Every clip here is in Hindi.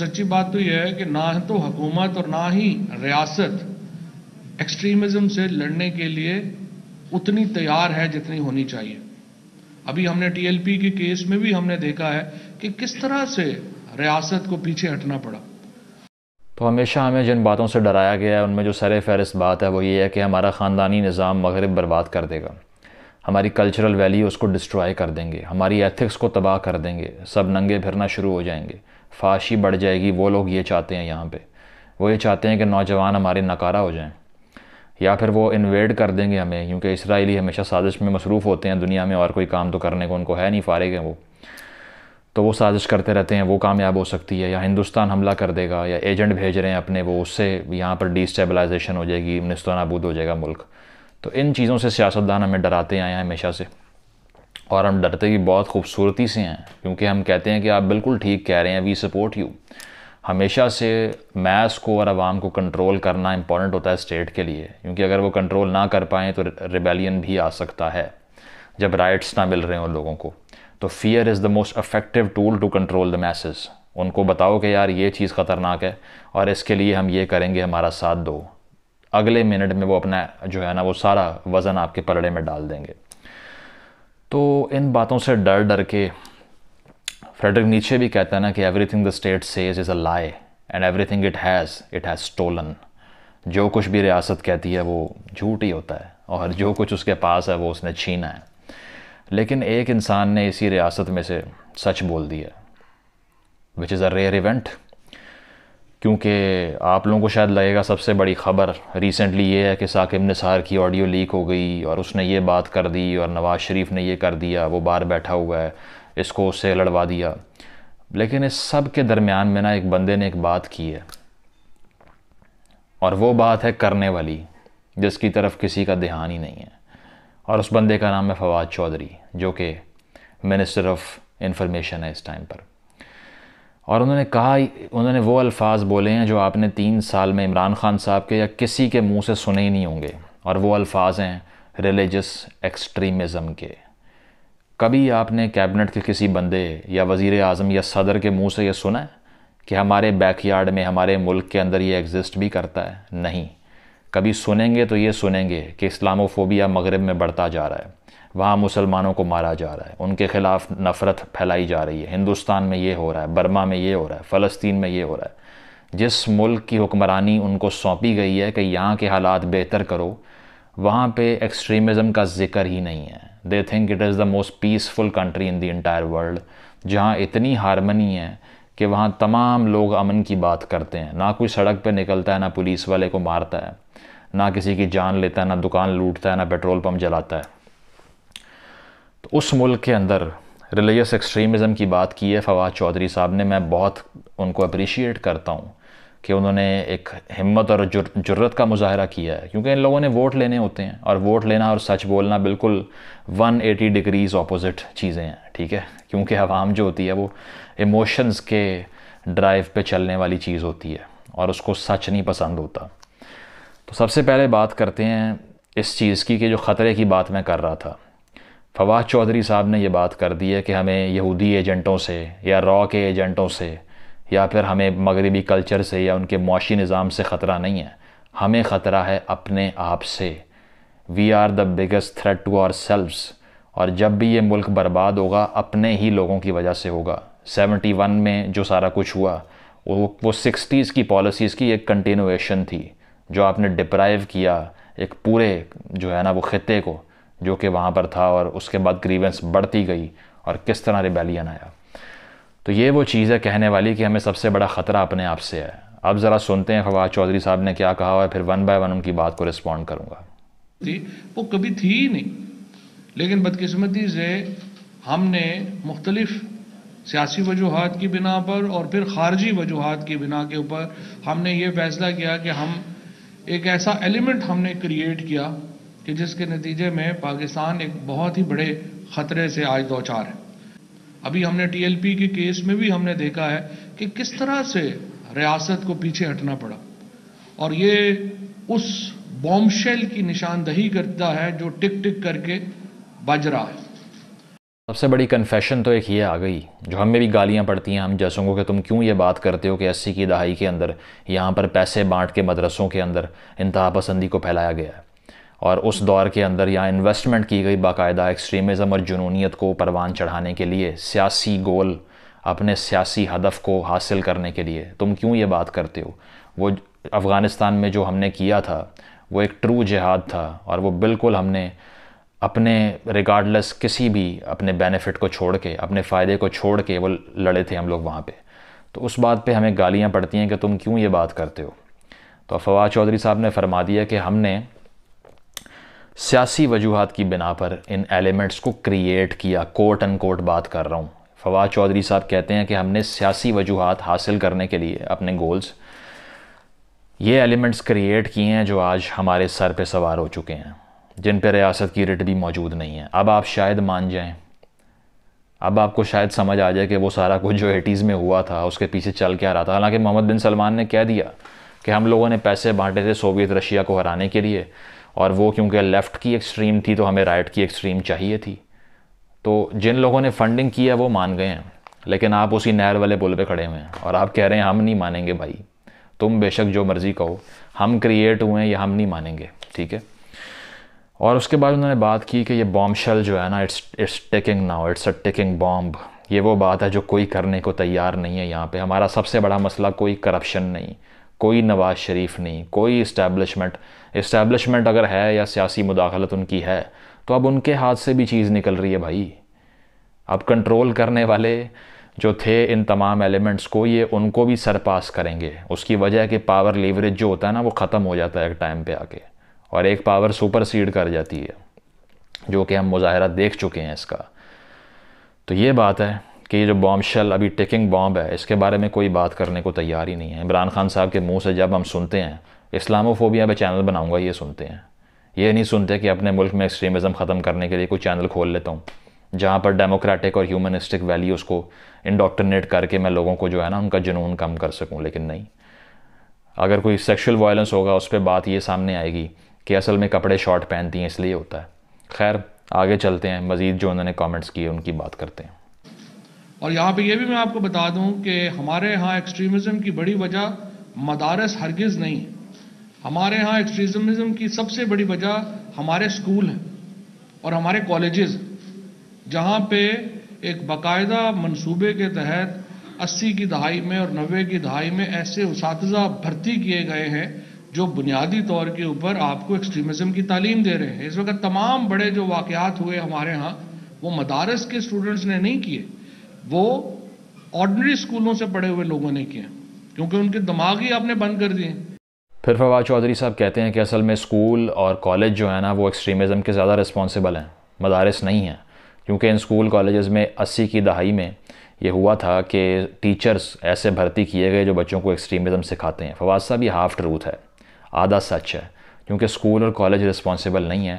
सच्ची बात तो यह है कि ना तो हुकूमत और ना ही रियासत एक्सट्रीमिज़म से लड़ने के लिए उतनी तैयार है जितनी होनी चाहिए अभी हमने टीएलपी के केस में भी हमने देखा है कि किस तरह से रियासत को पीछे हटना पड़ा तो हमेशा हमें जिन बातों से डराया गया है उनमें जो सर फहरस्त बात है वो ये है कि हमारा ख़ानदानी निज़ाम मगरब बर्बाद कर देगा हमारी कल्चरल वैल्यू उसको डिस्ट्रॉय कर देंगे हमारी एथिक्स को तबाह कर देंगे सब नंगे फिरना शुरू हो जाएंगे फाशी बढ़ जाएगी वो लोग ये चाहते हैं यहाँ पे वो ये चाहते हैं कि नौजवान हमारे नकारा हो जाएं या फिर वो इन्वेड कर देंगे हमें क्योंकि इसराइली हमेशा साजिश में मसरूफ़ होते हैं दुनिया में और कोई काम तो करने को उनको है नहीं फारिग हैं वो तो वो साजिश करते रहते हैं वो कामयाब हो सकती है या हिंदुस्तान हमला कर देगा या एजेंट भेज रहे हैं अपने वो उससे यहाँ पर डिस्टेबलाइजेशन हो जाएगी नस्तो नाबूद हो जाएगा मुल्क तो इन चीज़ों से सियासतदान हमें डराते आए हैं हमेशा से और हम डरते ही बहुत खूबसूरती से हैं क्योंकि हम कहते हैं कि आप बिल्कुल ठीक कह रहे हैं वी सपोर्ट यू हमेशा से मैस को और आवाम को कंट्रोल करना इम्पॉर्टेंट होता है स्टेट के लिए क्योंकि अगर वो कंट्रोल ना कर पाएँ तो रिबेलियन भी आ सकता है जब राइट्स ना मिल रहे हों लोगों को तो fear is the most effective tool to control the message उनको बताओ कि यार ये चीज़ ख़तरनाक है और इसके लिए हम ये करेंगे हमारा साथ दो अगले मिनट में वो अपना जो है ना वो सारा वज़न आपके पलड़े में डाल देंगे तो इन बातों से डर डर के फ्रेडरिक नीचे भी कहता है ना कि everything the state says is a lie and everything it has it has stolen जो कुछ भी रियासत कहती है वो झूठ ही होता है और जो कुछ उसके पास है वो उसने छीना है लेकिन एक इंसान ने इसी रियासत में से सच बोल दिया which is a rare event क्योंकि आप लोगों को शायद लगेगा सबसे बड़ी ख़बर रिसेंटली ये है कि साकिब निसार की ऑडियो लीक हो गई और उसने ये बात कर दी और नवाज़ शरीफ ने ये कर दिया वो बाहर बैठा हुआ है इसको उससे लड़वा दिया लेकिन इस सब के दरमियान में ना एक बंदे ने एक बात की है और वो बात है करने वाली जिसकी तरफ किसी का ध्यान ही नहीं है और उस बंदे का नाम है फवाद चौधरी जो कि मिनिस्टर ऑफ इंफॉर्मेशन है इस टाइम पर और उन्होंने कहा उन्होंने वो अल्फाज बोले हैं जो आपने तीन साल में इमरान ख़ान साहब के या किसी के मुंह से सुने ही नहीं होंगे और वो अल्फाज हैं रिलीजस एक्सट्रीमिज़म के कभी आपने कैबिनेट के किसी बंदे या वज़ी अजम या सदर के मुँह से ये सुना है कि हमारे बैकयार्ड में हमारे मुल्क के अंदर ये एग्ज़िस्ट भी करता है नहीं कभी सुनेंगे तो ये सुनेंगे कि इस्लामोफोबिया मगरब में बढ़ता जा रहा है वहाँ मुसलमानों को मारा जा रहा है उनके ख़िलाफ़ नफ़रत फैलाई जा रही है हिंदुस्तान में ये हो रहा है बर्मा में ये हो रहा है फ़लस्तीन में ये हो रहा है जिस मुल्क की हुक्मरानी उनको सौंपी गई है कि यहाँ के हालात बेहतर करो वहाँ पे एक्सट्रीमिज़म का जिक्र ही नहीं है they think it is the most peaceful country in the entire world जहाँ इतनी हारमनी है कि वहाँ तमाम लोग अमन की बात करते हैं ना कोई सड़क पर निकलता है ना पुलिस वाले को मारता है ना किसी की जान लेता है ना दुकान लूटता है ना पेट्रोल पम्प जलाता है तो उस मुल्क के अंदर रिलीजियस एक्सट्रीमिज़म की बात की है फवाद चौधरी साहब ने मैं बहुत उनको अप्रिशिएट करता हूँ कि उन्होंने एक हिम्मत और जरूरत का मुजाहरा किया है क्योंकि इन लोगों ने वोट लेने होते हैं और वोट लेना और सच बोलना बिल्कुल 180 डिग्रीज ऑपोजिट चीज़ें हैं ठीक है क्योंकि आवाम जो होती है वो इमोशंस के ड्राइव पे चलने वाली चीज़ होती है और उसको सच नहीं पसंद होता तो सबसे पहले बात करते हैं इस चीज़ की कि जो ख़तरे की बात मैं कर रहा था फवाद चौधरी साहब ने यह बात कर दी है कि हमें यहूदी एजेंटों से या रॉ के एजेंटों से या फिर हमें मगरबी कल्चर से या उनके मुशी निज़ाम से ख़तरा नहीं है हमें ख़तरा है अपने आप से we are the biggest threat to ourselves और जब भी ये मुल्क बर्बाद होगा अपने ही लोगों की वजह से होगा 71 में जो सारा कुछ हुआ वो वो सिक्सटीज़ की पॉलिसीज़ की एक कंटिन्यूएशन थी जो आपने डिप्राइव किया एक पूरे जो है ना वो ख़त्े को जो कि वहाँ पर था और उसके बाद ग्रीवेंस बढ़ती गई और किस तरह रिबेलियन आया तो ये वो चीज़ है कहने वाली कि हमें सबसे बड़ा ख़तरा अपने आप से है अब ज़रा सुनते हैं फवाद चौधरी साहब ने क्या कहा और फिर वन बाय वन उनकी बात को रिस्पॉन्ड करूँगा थी वो कभी थी ही नहीं लेकिन बदकिस्मती से हमने मुख्तलिफ सियासी वजूहत की बिना पर और फिर खारजी वजूहत की बिना के ऊपर हमने ये फैसला किया कि हम एक ऐसा एलिमेंट हमने क्रिएट किया कि जिसके नतीजे में पाकिस्तान एक बहुत ही बड़े ख़तरे से आज दो चार है अभी हमने टीएलपी के केस में भी हमने देखा है कि किस तरह से रियासत को पीछे हटना पड़ा और ये उस बॉम्बशेल की निशानदही करता है जो टिक टिक करके बज रहा है सबसे बड़ी कन्फेशन तो एक ये आ गई जो हमें भी गालियाँ पड़ती हैं हम जैसों को कि तुम क्यों ये बात करते हो कि अस्सी की दहाई के अंदर यहाँ पर पैसे बांट के मदरसों के अंदर इंतहा पसंदी को फैलाया गया है और उस दौर के अंदर यहाँ इन्वेस्टमेंट की गई बाकायदा एक्सट्रीमिज़म और जुनूनीत को परवान चढ़ाने के लिए सियासी गोल अपने सियासी हदफ को हासिल करने के लिए तुम क्यों ये बात करते हो वो अफ़गानिस्तान में जो हमने किया था वो एक ट्रू जिहाद था और वो बिल्कुल हमने अपने रिगार्डलेस किसी भी अपने बेनिफिट को छोड़ के अपने फ़ायदे को छोड़ के वो लड़े थे हम लोग वहाँ पे तो उस बात पे हमें गालियाँ पड़ती हैं कि तुम क्यों ये बात करते हो तो फवाद चौधरी साहब ने फरमा दिया कि हमने सियासी वजूहत की बिना पर इन एलिमेंट्स को क्रिएट किया कोट एंड कोट बात कर रहा हूँ फवाद चौधरी साहब कहते हैं कि हमने सियासी वजूहत हासिल करने के लिए अपने गोल्स ये एलिमेंट्स क्रिएट किए हैं जो आज हमारे सर पे सवार हो चुके हैं जिन पर रियासत की रिट भी मौजूद नहीं है अब आप शायद मान जाएं अब आपको शायद समझ आ जाए कि वो सारा कुछ जो एटीज़ में हुआ था उसके पीछे चल के आ रहा था हालांकि मोहम्मद बिन सलमान ने कह दिया कि हम लोगों ने पैसे बांटे थे सोवियत रशिया को हराने के लिए और वो क्योंकि लेफ़्ट की एक्सट्रीम थी तो हमें राइट की एक्सट्रीम चाहिए थी तो जिन लोगों ने फंडिंग की है वो मान गए हैं लेकिन आप उसी नहर वाले पुल पे खड़े हुए हैं और आप कह रहे हैं हम नहीं मानेंगे भाई तुम बेशक जो मर्ज़ी कहो हम क्रिएट हुए हैं या हम नहीं मानेंगे ठीक है और उसके बाद उन्होंने बात की कि ये बॉम्ब शेल जो है ना it's it's ticking now it's a ticking bomb ये वो बात है जो कोई करने को तैयार नहीं है यहाँ पे हमारा सबसे बड़ा मसला कोई करप्शन नहीं कोई नवाज शरीफ नहीं कोई इस्टेब्लिशमेंट इस्टेब्लिशमेंट अगर है या सियासी मुदाखलत उनकी है तो अब उनके हाथ से भी चीज़ निकल रही है भाई अब कंट्रोल करने वाले जो थे इन तमाम एलिमेंट्स को ये उनको भी सरपास करेंगे उसकी वजह कि पावर लीवरेज जो होता है ना वो ख़त्म हो जाता है एक टाइम पे आके और एक पावर सुपर सीड कर जाती है जो कि हम मुजाहरा देख चुके हैं इसका तो ये बात है कि ये जो बॉम्ब शेल अभी टेकिंग बॉम्ब है इसके बारे में कोई बात करने को तैयार ही नहीं है इमरान खान साहब के मुंह से जब हम सुनते हैं इस्लामोफोबिया पे चैनल बनाऊंगा ये सुनते हैं ये नहीं सुनते कि अपने मुल्क में एक्सट्रीमिज़म ख़त्म करने के लिए कोई चैनल खोल लेता हूँ जहाँ पर डेमोक्रेटिक और ह्यूमनिस्टिक वैल्यूज़ को इंडोक्ट्रिनेट करके मैं लोगों को जो है ना उनका जुनून कम कर सकूँ लेकिन नहीं अगर कोई सेक्शुअल वायलेंस होगा उस पर बात ये सामने आएगी कि असल में कपड़े शॉर्ट पहनती हैं इसलिए होता है खैर आगे चलते हैं मज़ीद जो उन्होंने कमेंट्स किए उनकी बात करते हैं और यहाँ पे ये भी मैं आपको बता दूँ कि हमारे यहाँ एक्सट्रीमिज़म की बड़ी वजह मदारस हरगिज़ नहीं है हमारे यहाँ एक्सट्रीमिज़म की सबसे बड़ी वजह हमारे स्कूल हैं और हमारे कॉलेजेस जहाँ पे एक बाकायदा मंसूबे के तहत अस्सी की दहाई में और नबे की दहाई में ऐसे उस भर्ती किए गए हैं जो बुनियादी तौर के ऊपर आपको एक्सट्रीमिज़म की तालीम दे रहे हैं इस वक्त तमाम बड़े जो वाक़ हुए हमारे यहाँ वो मदारस के स्टूडेंट्स ने नहीं किए वो ऑर्डनरी स्कूलों से पढ़े हुए लोगों ने किया क्योंकि उनके दिमाग ही आपने बंद कर दिए फिर फवाद चौधरी साहब कहते हैं कि असल में स्कूल और कॉलेज जो है ना वो एक्सट्रीमिज़म के ज़्यादा रिस्पॉन्सिबल हैं मदारस नहीं हैं क्योंकि इन स्कूल कॉलेज़ में अस्सी की दहाई में ये हुआ था कि टीचर्स ऐसे भर्ती किए गए जो बच्चों को एक्सट्रीमिज़म सिखाते हैं फवाद साहब ये हाफ ट्रूथ है आधा सच है क्योंकि स्कूल और कॉलेज रिस्पॉन्सिबल नहीं है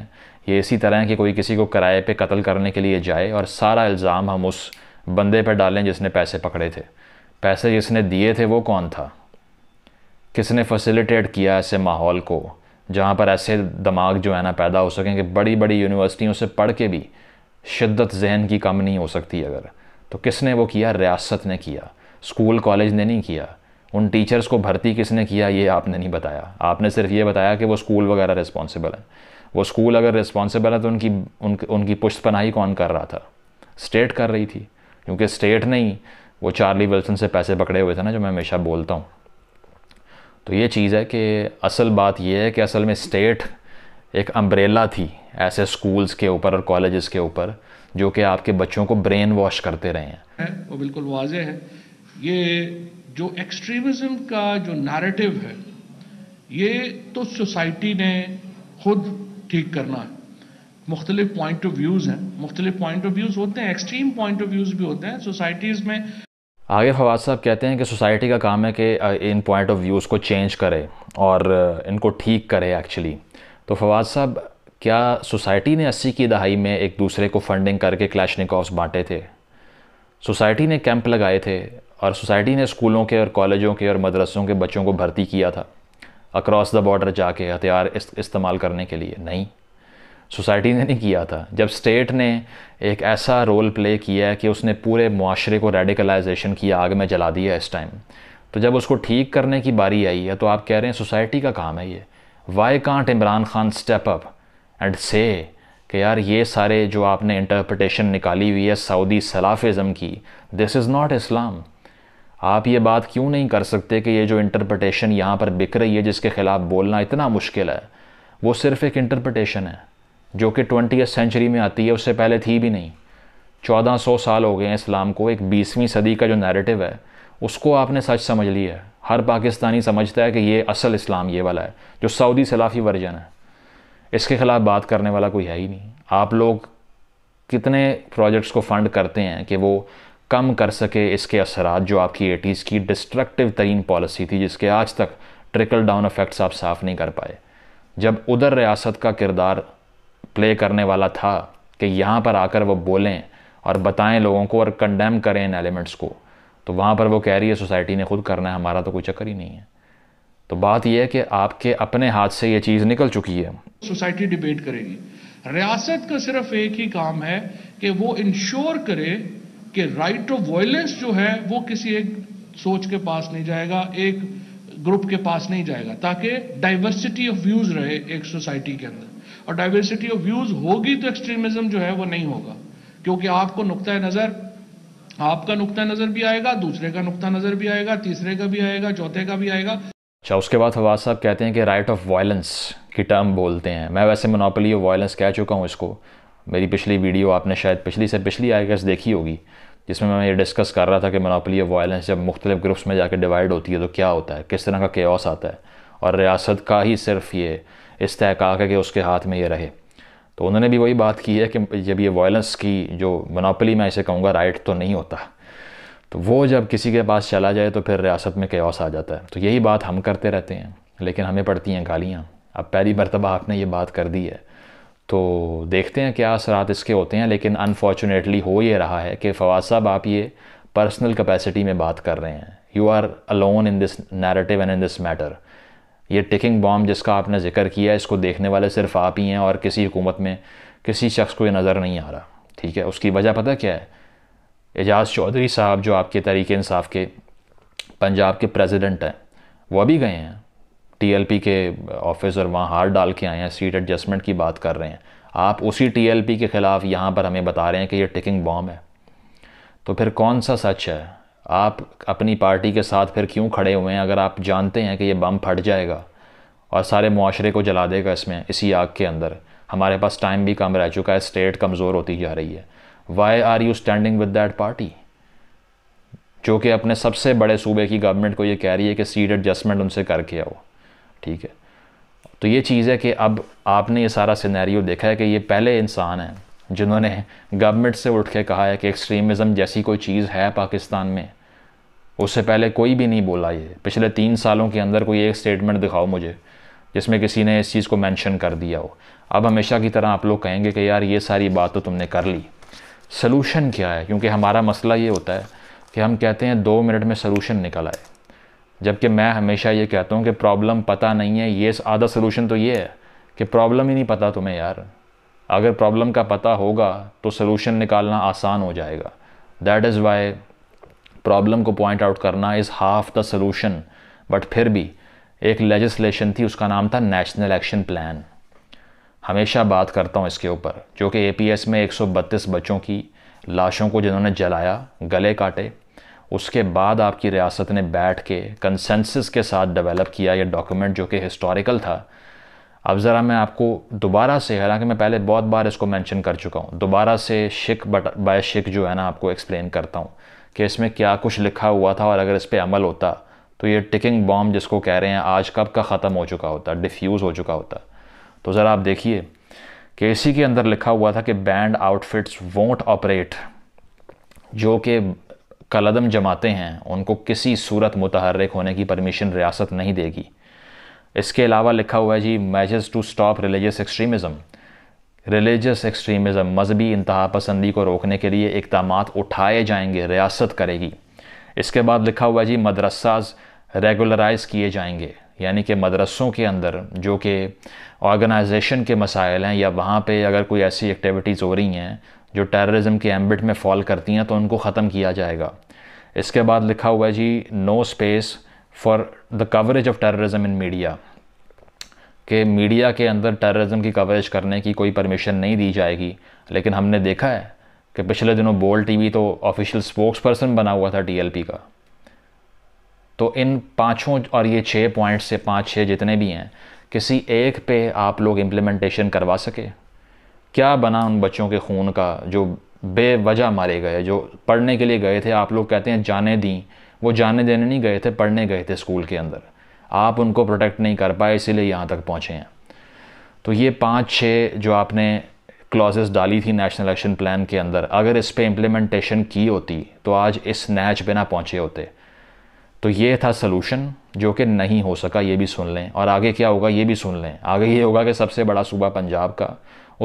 ये इसी तरह है कि कोई किसी को किराए पे कत्ल करने के लिए जाए और सारा इल्ज़ाम हम उस बंदे पर डालें जिसने पैसे पकड़े थे पैसे जिसने दिए थे वो कौन था किसने फैसिलिटेट किया ऐसे माहौल को जहाँ पर ऐसे दिमाग जो है ना पैदा हो सकें कि बड़ी बड़ी यूनिवर्सिटियों से पढ़ के भी शिद्दत जहन की कम नहीं हो सकती अगर तो किसने वो किया रियासत ने किया स्कूल कॉलेज ने नहीं किया उन टीचर्स को भर्ती किसने किया ये आपने नहीं बताया आपने सिर्फ ये बताया कि वो स्कूल वगैरह रिस्पॉन्सिबल हैं वो स्कूल अगर रिस्पॉन्सिबल है तो उनकी उन, उनकी पुष्ट पनाही कौन कर रहा था स्टेट कर रही थी क्योंकि स्टेट ने ही वो चार्ली विल्सन से पैसे पकड़े हुए थे ना जो मैं हमेशा बोलता हूँ तो ये चीज़ है कि असल बात यह है कि असल में स्टेट एक अम्ब्रेला थी ऐसे स्कूल्स के ऊपर और कॉलेज़ के ऊपर जो कि आपके बच्चों को ब्रेन वॉश करते रहे हैं वो बिल्कुल वाजह है ये जो एक्सट्रीमिज़म का जो नारेटिव है ये तो सोसाइटी ने खुद ठीक करना है मुख्तलिफ पॉइंट ऑफ व्यूज़ हैं मुख्तलिफ पॉइंट ऑफ व्यूज़ होते हैं एक्सट्रीम पॉइंट ऑफ व्यूज़ भी होते हैं सोसाइटीज़ में आगे फवाद साहब कहते हैं कि सोसाइटी का काम है कि इन पॉइंट ऑफ व्यूज़ को चेंज करे और इनको ठीक करे एक्चुअली तो फवाद साहब क्या सोसाइटी ने अस्सी की दहाई में एक दूसरे को फंडिंग करके क्लैशनिकॉफ्स बांटे थे सोसाइटी ने कैंप लगाए थे और सोसाइटी ने स्कूलों के और कॉलेजों के और मदरसों के बच्चों को भर्ती किया था अक्रॉस द बॉर्डर जाके हथियार इस्तेमाल करने के लिए नहीं सोसाइटी ने नहीं किया था जब स्टेट ने एक ऐसा रोल प्ले किया है कि उसने पूरे माशरे को रेडिकलाइजेशन किया आग में जला दिया इस टाइम तो जब उसको ठीक करने की बारी आई है तो आप कह रहे हैं सोसाइटी का काम है ये why can't Imran Khan step up and say कि यार ये सारे जो आपने इंटरप्रटेशन निकाली हुई है सऊदी सलाफिज़म की दिस इज़ नॉट इस्लाम आप ये बात क्यों नहीं कर सकते कि ये जो इंटरप्रटेशन यहाँ पर बिक रही है जिसके ख़िलाफ़ बोलना इतना मुश्किल है वो सिर्फ़ एक इंटरप्रटेशन है जो कि ट्वेंटी सेंचुरी में आती है उससे पहले थी भी नहीं 1400 साल हो गए हैं इस्लाम को एक बीसवीं सदी का जो नैरेटिव है उसको आपने सच समझ लिया है हर पाकिस्तानी समझता है कि ये असल इस्लाम ये वाला है जो सऊदी सलाफ़ी वर्जन है इसके ख़िलाफ़ बात करने वाला कोई है ही नहीं आप लोग कितने प्रोजेक्ट्स को फ़ंड करते हैं कि वो कम कर सके इसके असरात जो आपकी एटीज़ की डिस्ट्रक्टिव तरीन पॉलिसी थी जिसके आज तक ट्रिकल डाउन अफेक्ट्स आप साफ़ नहीं कर पाए जब उधर रियासत का किरदार प्ले करने वाला था कि यहाँ पर आकर वो बोलें और बताएं लोगों को और कंडेम करें इन एलिमेंट्स को तो वहाँ पर वो कह रही है सोसाइटी ने खुद करना है हमारा तो कोई चक्कर ही नहीं है तो बात यह है कि आपके अपने हाथ से ये चीज़ निकल चुकी है सोसाइटी डिबेट करेगी रियासत का सिर्फ एक ही काम है कि वो इंश्योर करे कि राइट टू वायलेंस जो है वो किसी एक सोच के पास नहीं जाएगा एक ग्रुप के पास नहीं जाएगा ताकि डाइवर्सिटी ऑफ व्यूज रहे एक सोसाइटी के अंदर और डाइवर्सिटी ऑफ व्यूज होगी तो एक्सट्रीमिज्म जो है वो नहीं होगा क्योंकि आपको नुकता नज़र आपका नुकता नज़र भी आएगा दूसरे का नुकता नज़र भी आएगा तीसरे का भी आएगा चौथे का भी आएगा अच्छा उसके बाद फवाद साहब कहते हैं कि राइट ऑफ वायलेंस की टर्म बोलते हैं मैं वैसे मोनोपली ऑफ वायलेंस कह चुका हूँ इसको मेरी पिछली वीडियो आपने शायद पिछली से पिछली आई गेस देखी होगी जिसमें मैं ये डिस्कस कर रहा था कि मोनोपली ऑफ वायलेंस जब मुख्तलिफ ग्रुप्स में जाकर डिवाइड होती है तो क्या होता है किस तरह का केस आता है और रियासत का ही सिर्फ ये इस्तेकाक है कि उसके हाथ में ये रहे तो उन्होंने भी वही बात की है कि जब ये वायलेंस की जो मनापली मैं इसे कहूँगा राइट तो नहीं होता तो वो जब किसी के पास चला जाए तो फिर रियासत में क्योस आ जाता है तो यही बात हम करते रहते हैं लेकिन हमें पड़ती हैं गालियाँ अब पहली मरतबा आपने ये बात कर दी है तो देखते हैं क्या असरात इसके होते हैं लेकिन अनफॉर्चुनेटली हो ये रहा है कि फवाद साहब आप ये पर्सनल कैपेसिटी में बात कर रहे हैं you are alone in this narrative and in this matter ये टिकिंग बॉम्ब जिसका आपने जिक्र किया इसको देखने वाले सिर्फ आप ही हैं और किसी हुकूमत में किसी शख्स को ये नज़र नहीं आ रहा ठीक है उसकी वजह पता क्या है एजाज़ चौधरी साहब जो आपके तरीके इंसाफ के पंजाब के प्रेसिडेंट हैं वो भी गए हैं टीएलपी के ऑफिस और वहाँ हार डाल के आए हैं सीट एडजस्टमेंट की बात कर रहे हैं आप उसी टीएलपी के ख़िलाफ़ यहाँ पर हमें बता रहे हैं कि ये टिकिंग बॉम्ब है तो फिर कौन सा सच है आप अपनी पार्टी के साथ फिर क्यों खड़े हुए हैं अगर आप जानते हैं कि ये बम फट जाएगा और सारे माशरे को जला देगा इसमें इसी आग के अंदर हमारे पास टाइम भी कम रह चुका है स्टेट कमज़ोर होती जा रही है why are you standing with that party जो कि अपने सबसे बड़े सूबे की गवर्नमेंट को ये कह रही है कि सीट एडजस्टमेंट उनसे करके आओ ठीक है तो ये चीज़ है कि अब आपने ये सारा सिनेरियो देखा है कि ये पहले इंसान हैं जिन्होंने गवर्नमेंट से उठ के कहा है कि एक्सट्रीमिज़म जैसी कोई चीज़ है पाकिस्तान में उससे पहले कोई भी नहीं बोला ये पिछले तीन सालों के अंदर कोई एक स्टेटमेंट दिखाओ मुझे जिसमें किसी ने इस चीज़ को मेंशन कर दिया हो अब हमेशा की तरह आप लोग कहेंगे कि यार ये सारी बात तो तुमने कर ली सलूशन क्या है क्योंकि हमारा मसला ये होता है कि हम कहते हैं दो मिनट में सलूशन निकल आए जबकि मैं हमेशा ये कहता हूँ कि प्रॉब्लम पता नहीं है ये आधा सोलूशन तो ये है कि प्रॉब्लम ही नहीं पता तुम्हें यार अगर प्रॉब्लम का पता होगा तो सोल्यूशन निकालना आसान हो जाएगा दैट इज़ वाई प्रॉब्लम को पॉइंट आउट करना is half the solution but फिर भी एक लेजिस्लेशन थी उसका नाम था नेशनल एक्शन प्लान हमेशा बात करता हूँ इसके ऊपर जो कि ए में 132 बच्चों की लाशों को जिन्होंने जलाया गले काटे उसके बाद आपकी रियासत ने बैठ के कंसेंसस के साथ डेवलप किया यह डॉक्यूमेंट जो कि हिस्टोरिकल था अब ज़रा मैं आपको दोबारा से हालांकि मैं पहले बहुत बार इसको मेंशन कर चुका हूँ दोबारा से शिक बट बाय शिक जो है ना आपको एक्सप्लेन करता हूँ कि इसमें क्या कुछ लिखा हुआ था और अगर इस पर अमल होता तो ये टिकिंग बॉम्ब जिसको कह रहे हैं आज कब का ख़त्म हो चुका होता डिफ्यूज़ हो चुका होता तो ज़रा आप देखिए कि इसी के अंदर लिखा हुआ था कि बैंड आउटफिट्स वोंट ऑपरेट जो कि कलदम जमाते हैं उनको किसी सूरत मुतहरक होने की परमिशन रियासत नहीं देगी इसके अलावा लिखा हुआ है जी measures to stop religious extremism religious extremism मजहबी इंतहा पसंदी को रोकने के लिए इकदाम उठाए जाएंगे रियासत करेगी इसके बाद लिखा हुआ है जी मदरसाज रेगुलराइज किए जाएंगे यानी कि मदरसों के अंदर जो कि ऑर्गेनाइजेशन के मसाइल हैं या वहाँ पर अगर कोई ऐसी एक्टिविटीज़ हो रही हैं जो टेररिज्म के एम्बिट में फॉल करती हैं तो उनको ख़त्म किया जाएगा इसके बाद लिखा हुआ है जी no space for the coverage of terrorism in media के मीडिया के अंदर टेररिज्म की कवरेज करने की कोई परमिशन नहीं दी जाएगी लेकिन हमने देखा है कि पिछले दिनों बोल टीवी तो ऑफिशियल स्पोक्स पर्सन बना हुआ था टीएलपी का तो इन पाँचों और ये छः पॉइंट्स से पाँच छः जितने भी हैं किसी एक पे आप लोग इम्प्लीमेंटेशन करवा सके क्या बना उन बच्चों के खून का जो बेवजह मारे गए जो पढ़ने के लिए गए थे आप लोग कहते हैं जाने दी वो जाने देने नहीं गए थे पढ़ने गए थे स्कूल के अंदर आप उनको प्रोटेक्ट नहीं कर पाए इसीलिए यहाँ तक पहुँचे हैं तो ये पाँच छः जो आपने क्लॉजेस डाली थी नेशनल एक्शन प्लान के अंदर अगर इस पर इम्प्लीमेंटेशन की होती तो आज इस नैच पे ना पहुँचे होते तो ये था सलूशन जो कि नहीं हो सका ये भी सुन लें और आगे क्या होगा ये भी सुन लें आगे ये होगा कि सबसे बड़ा सूबा पंजाब का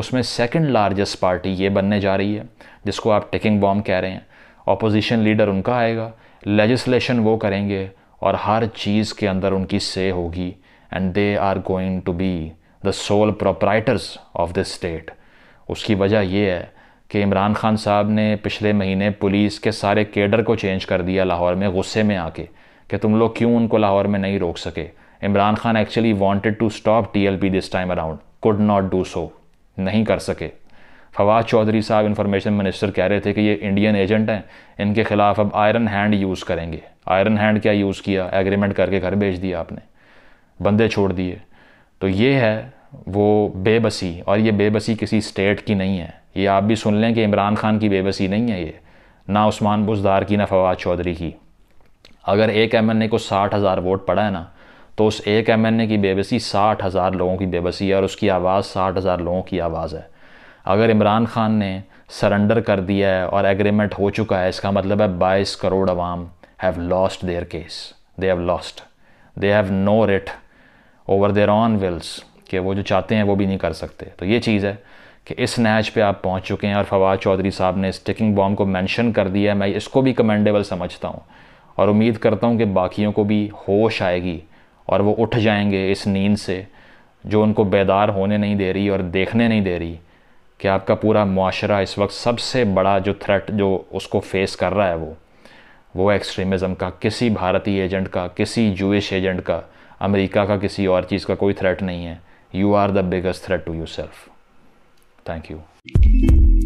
उसमें सेकंड लार्जेस्ट पार्टी ये बनने जा रही है जिसको आप टिकिंग बॉम्ब कह रहे हैं अपोजिशन लीडर उनका आएगा लेजिस्लेशन वो करेंगे और हर चीज़ के अंदर उनकी से होगी and they are going to be the sole proprietors of the state उसकी वजह यह है कि इमरान खान साहब ने पिछले महीने पुलिस के सारे केडर को चेंज कर दिया लाहौर में गुस्से में आके कि तुम लोग क्यों उनको लाहौर में नहीं रोक सके Imran Khan actually wanted to stop TLP this time around could not do so नहीं कर सके फवाद चौधरी साहब इन्फॉर्मेशन मिनिस्टर कह रहे थे कि ये इंडियन एजेंट हैं इनके ख़िलाफ़ अब आयरन हैंड यूज़ करेंगे आयरन हैंड क्या यूज़ किया एग्रीमेंट करके घर भेज दिया आपने बंदे छोड़ दिए तो ये है वो बेबसी और ये बेबसी किसी स्टेट की नहीं है ये आप भी सुन लें कि इमरान खान की बेबसी नहीं है ये ना उस्मान बुजदार की ना फवाद चौधरी की अगर एक एम एन ए को साठ हज़ार वोट पड़ा है ना तो उस एक एम एन ए की बेबसी साठ हज़ार लोगों की बेबसी है और उसकी आवाज़ साठ हज़ार लोगों की आवाज़ है अगर इमरान खान ने सरेंडर कर दिया है और एग्रीमेंट हो चुका है इसका मतलब है बाईस करोड़ अवाम have lost their case they have lost they have no writ over their own wills कि वो जो चाहते हैं वो भी नहीं कर सकते तो ये चीज़ है कि इस नहज पे आप पहुंच चुके हैं और फवाद चौधरी साहब ने स्टिकिंग बॉम्ब को मेंशन कर दिया है मैं इसको भी कमेंडेबल समझता हूँ और उम्मीद करता हूँ कि बाकियों को भी होश आएगी और वो उठ जाएंगे इस नींद से जो उनको बेदार होने नहीं दे रही और देखने नहीं दे रही कि आपका पूरा माशरा इस वक्त सबसे बड़ा जो थ्रेट जो उसको फेस कर रहा है वो वो एक्सट्रीमिज़म का किसी भारतीय एजेंट का किसी जूश एजेंट का अमेरिका का किसी और चीज़ का कोई थ्रेट नहीं है you are the biggest threat to yourself thank you